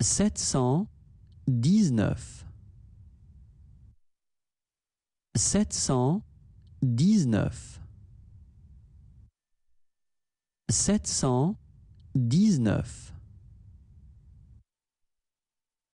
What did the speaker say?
sept cent dix-neuf sept cent dix-neuf sept cent dix-neuf